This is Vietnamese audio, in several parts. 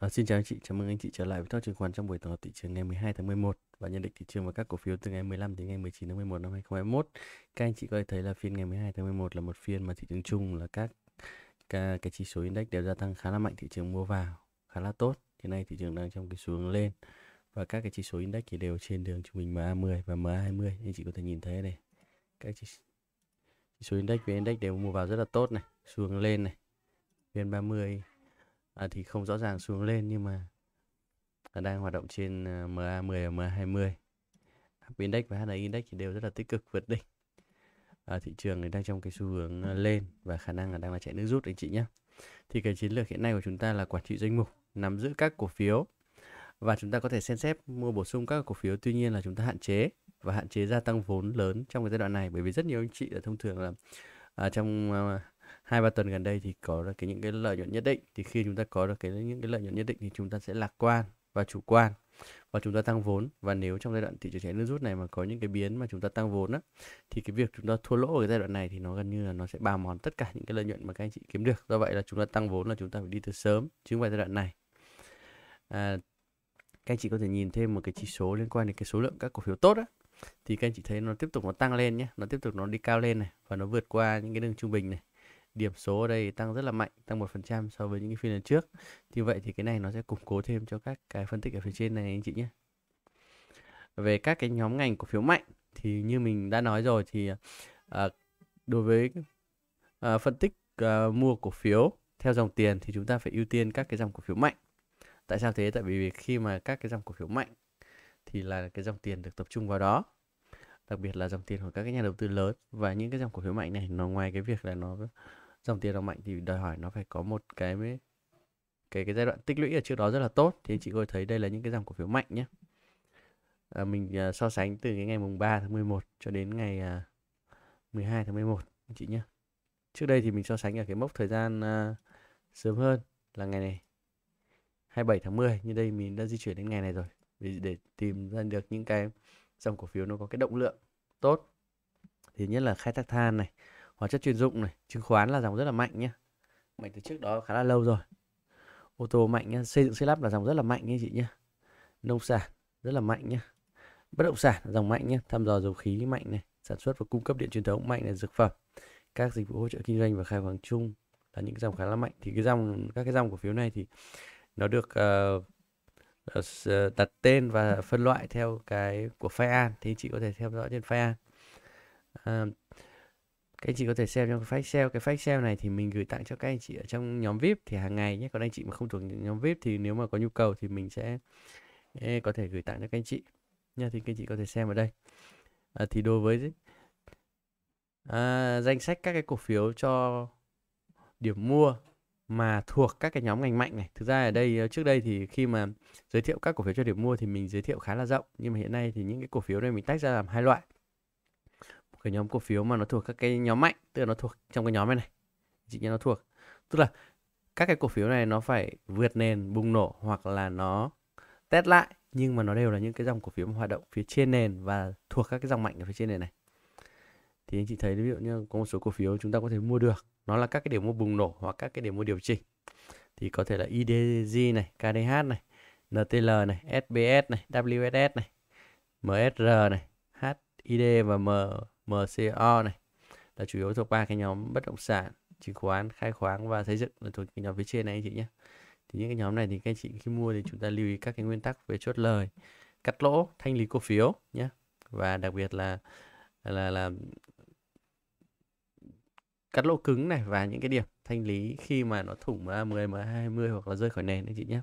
À, xin chào anh chị, chào mừng anh chị trở lại với Talk chứng khoán trong buổi tối thị trường ngày 12 tháng 11 và nhận định thị trường và các cổ phiếu từ ngày 15 đến ngày 19 tháng 11 năm 2021. Các anh chị có thể thấy là phiên ngày 12 tháng 11 là một phiên mà thị trường chung là các, các cái chỉ số index đều gia tăng khá là mạnh, thị trường mua vào khá là tốt. Hiện nay thị trường đang trong cái xu hướng lên và các cái chỉ số index thì đều trên đường trung bình MA10 và MA20 anh chị có thể nhìn thấy này. Các chỉ, chỉ số index với index đều mua vào rất là tốt này, xu hướng lên này. VN30 à, thì không rõ ràng xuống lên nhưng mà đang hoạt động trên ờ, MA10 và MA20 Index và HN Index thì đều rất là tích cực vượt đỉnh à, thị trường thì đang trong cái xu hướng ờ, lên và khả năng là đang là chạy nước rút anh chị nhé thì cái chiến lược hiện nay của chúng ta là quản trị danh mục nắm giữ các cổ phiếu và chúng ta có thể xem xét mua bổ sung các cổ phiếu tuy nhiên là chúng ta hạn chế và hạn chế gia tăng vốn lớn trong cái giai đoạn này bởi vì rất nhiều anh chị là thông thường là à, trong hai ba tuần gần đây thì có được cái những cái lợi nhuận nhất định thì khi chúng ta có được cái những cái lợi nhuận nhất định thì chúng ta sẽ lạc quan và chủ quan và chúng ta tăng vốn và nếu trong giai đoạn thị trường trái nước rút này mà có những cái biến mà chúng ta tăng vốn á thì cái việc chúng ta thua lỗ ở cái giai đoạn này thì nó gần như là nó sẽ bào mòn tất cả những cái lợi nhuận mà các anh chị kiếm được do vậy là chúng ta tăng vốn là chúng ta phải đi từ sớm chứ không phải giai đoạn này à, các anh chị có thể nhìn thêm một cái chỉ số liên quan đến cái số lượng các cổ phiếu tốt á thì các anh chị thấy nó tiếp tục nó tăng lên nhé nó tiếp tục nó đi cao lên này và nó vượt qua những cái đường trung bình này điểm số ở đây tăng rất là mạnh tăng 1% so với những cái phiên lần trước như vậy thì cái này nó sẽ củng cố thêm cho các cái phân tích ở phía trên này anh chị nhé về các cái nhóm ngành cổ phiếu mạnh thì như mình đã nói rồi thì à, đối với à, phân tích à, mua cổ phiếu theo dòng tiền thì chúng ta phải ưu tiên các cái dòng cổ phiếu mạnh tại sao thế tại vì khi mà các cái dòng cổ phiếu mạnh thì là cái dòng tiền được tập trung vào đó đặc biệt là dòng tiền của các cái nhà đầu tư lớn và những cái dòng cổ phiếu mạnh này nó ngoài cái việc là nó dòng tiền nó mạnh thì đòi hỏi nó phải có một cái cái cái giai đoạn tích lũy ở trước đó rất là tốt thì chị có thấy đây là những cái dòng cổ phiếu mạnh nhé à, mình à, so sánh từ cái ngày mùng 3 tháng 11 cho đến ngày à, 12 tháng 11 chị nhé trước đây thì mình so sánh ở cái mốc thời gian à, sớm hơn là ngày này 27 tháng 10 như đây mình đã di chuyển đến ngày này rồi để, để tìm ra được những cái dòng cổ phiếu nó có cái động lượng tốt thì nhất là khai thác than này hóa chất chuyên dụng này chứng khoán là dòng rất là mạnh nhé mạnh từ trước đó khá là lâu rồi ô tô mạnh nhé xây dựng xây lắp là dòng rất là mạnh nhé chị nhé nông sản rất là mạnh nhé bất động sản dòng mạnh nhé thăm dò dầu khí mạnh này sản xuất và cung cấp điện truyền thống mạnh này dược phẩm các dịch vụ hỗ trợ kinh doanh và khai khoáng chung là những dòng khá là mạnh thì cái dòng các cái dòng cổ phiếu này thì nó được uh, đặt tên và phân loại theo cái của Phai thì chị có thể theo dõi trên Phai uh, các anh chị có thể xem trong cái flash sale cái file sale này thì mình gửi tặng cho các anh chị ở trong nhóm vip thì hàng ngày nhé còn anh chị mà không thuộc nhóm vip thì nếu mà có nhu cầu thì mình sẽ có thể gửi tặng cho các anh chị nha thì các anh chị có thể xem ở đây à, thì đối với à, danh sách các cái cổ phiếu cho điểm mua mà thuộc các cái nhóm ngành mạnh này thực ra ở đây ờ, trước đây thì khi mà giới thiệu các cổ phiếu cho điểm mua thì mình giới thiệu khá là rộng nhưng mà hiện nay thì những cái cổ phiếu này mình tách ra làm hai loại cái nhóm cổ phiếu mà nó thuộc các cái nhóm mạnh tức là nó thuộc trong cái nhóm này này chị nhớ nó thuộc tức là các cái cổ phiếu này nó phải vượt nền bùng nổ hoặc là nó test lại nhưng mà nó đều là những cái dòng cổ phiếu hoạt động phía trên nền và thuộc các cái dòng mạnh ở phía trên nền này thì anh chị thấy ví dụ như có một số cổ phiếu chúng ta có thể mua được nó là các cái điểm mua bùng nổ hoặc các cái điểm mua điều chỉnh thì có thể là IDG này, KDH này, NTL này, SBS này, WSS này, MSR này, HID và M MCO này là chủ yếu thuộc ba cái nhóm bất động sản chứng khoán khai khoáng và xây dựng là thuộc cái nhóm phía trên này anh chị nhé thì những cái nhóm này thì các anh chị khi mua thì chúng ta lưu ý các cái nguyên tắc về chốt lời cắt lỗ thanh lý cổ phiếu nhé và đặc biệt là là là cắt lỗ cứng này và những cái điểm thanh lý khi mà nó thủng ra 10 mà 20 hoặc là rơi khỏi nền anh chị nhé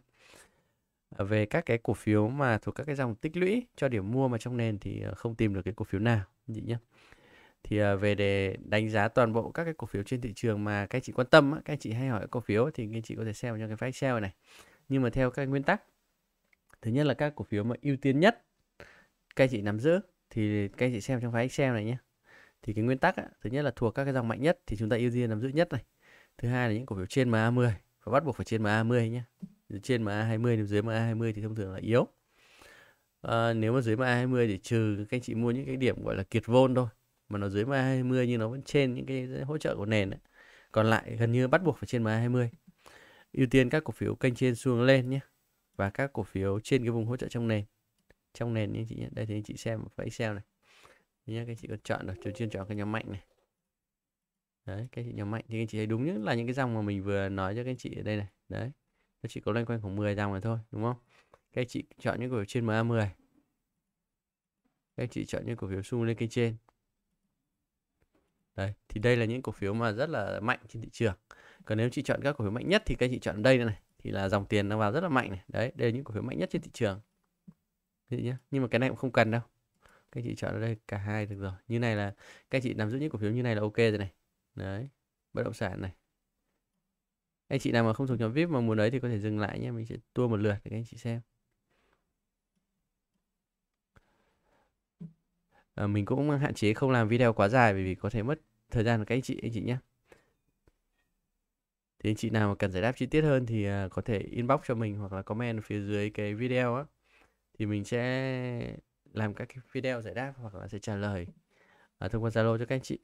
à, về các cái cổ phiếu mà thuộc các cái dòng tích lũy cho điểm mua mà trong nền thì à, không tìm được cái cổ phiếu nào anh chị nhé thì à, về để đánh giá toàn bộ các cái cổ phiếu trên thị trường mà các chị quan tâm các chị hay hỏi cổ phiếu thì các chị có thể xem trong cái file Excel này nhưng mà theo các nguyên tắc thứ nhất là các cổ phiếu mà ưu tiên nhất các chị nắm giữ thì các chị xem trong file Excel này nhé thì cái nguyên tắc á, thứ nhất là thuộc các cái dòng mạnh nhất thì chúng ta ưu tiên nắm giữ nhất này thứ hai là những cổ phiếu trên MA10 và bắt buộc phải trên MA20 nhé trên MA20 nếu dưới MA20 thì thông thường là yếu à, nếu mà dưới MA20 thì trừ các anh chị mua những cái điểm gọi là kiệt vôn thôi mà nó dưới MA20 nhưng nó vẫn trên những cái hỗ trợ của nền ấy. Còn lại gần như bắt buộc phải trên MA20. Ưu tiên các cổ phiếu kênh trên xu lên nhé và các cổ phiếu trên cái vùng hỗ trợ trong nền. Trong nền như chị nhé. Đây thì anh chị xem vào Excel này. Nhé, các chị có chọn được chủ chuyên chọn cái nhóm mạnh này. Đấy, các chị nhóm mạnh thì các chị thấy đúng nhất là những cái dòng mà mình vừa nói cho các chị ở đây này. Đấy. Nó chỉ có loanh quanh khoảng 10 dòng này thôi, đúng không? Các chị chọn những cổ phiếu trên MA10. Các chị chọn những cổ phiếu xung lên kênh trên đấy thì đây là những cổ phiếu mà rất là mạnh trên thị trường còn nếu chị chọn các cổ phiếu mạnh nhất thì các chị chọn đây này thì là dòng tiền nó vào rất là mạnh này đấy đây là những cổ phiếu mạnh nhất trên thị trường Đấy nhá. nhưng mà cái này cũng không cần đâu các chị chọn ở đây cả hai được rồi như này là các chị nắm giữ những cổ phiếu như này là ok rồi này đấy bất động sản này anh chị nào mà không thuộc nhóm vip mà muốn đấy thì có thể dừng lại nhé mình sẽ tua một lượt để các anh chị xem Ờ, mình cũng hạn chế không làm video quá dài bởi vì có thể mất thời gian của các anh chị anh chị nhé thì anh chị nào mà cần giải đáp chi tiết hơn thì à, có thể inbox cho mình hoặc là comment phía dưới cái video á thì mình sẽ làm các cái video giải đáp hoặc là sẽ trả lời thông qua zalo cho các anh chị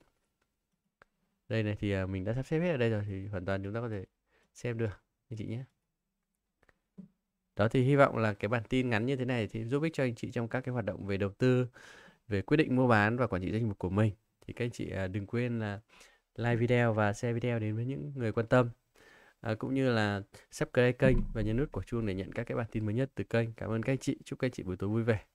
đây này thì à, mình đã sắp xếp hết ở đây rồi thì hoàn toàn chúng ta có thể xem được anh chị nhé đó thì hy vọng là cái bản tin ngắn như thế này thì giúp ích cho anh chị trong các cái hoạt động về đầu tư về quyết định mua bán và quản trị doanh nghiệp của mình thì các anh chị à, đừng quên là like video và share video đến với những người quan tâm à, cũng như là subscribe kênh và nhấn nút quả chuông để nhận các cái bản tin mới nhất từ kênh cảm ơn các anh chị chúc các anh chị buổi tối vui vẻ